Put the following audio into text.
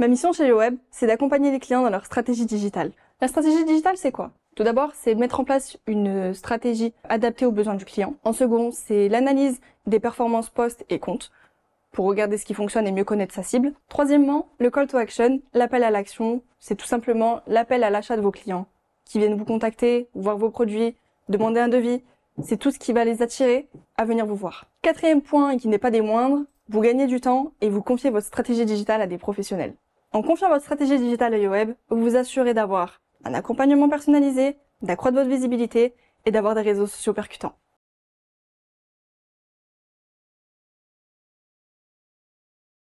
Ma mission chez le web, c'est d'accompagner les clients dans leur stratégie digitale. La stratégie digitale, c'est quoi Tout d'abord, c'est mettre en place une stratégie adaptée aux besoins du client. En second, c'est l'analyse des performances post et comptes pour regarder ce qui fonctionne et mieux connaître sa cible. Troisièmement, le call to action, l'appel à l'action, c'est tout simplement l'appel à l'achat de vos clients qui viennent vous contacter, voir vos produits, demander un devis. C'est tout ce qui va les attirer à venir vous voir. Quatrième point, et qui n'est pas des moindres, vous gagnez du temps et vous confiez votre stratégie digitale à des professionnels. En confiant votre stratégie digitale à web, vous vous assurez d'avoir un accompagnement personnalisé, d'accroître votre visibilité et d'avoir des réseaux sociaux percutants.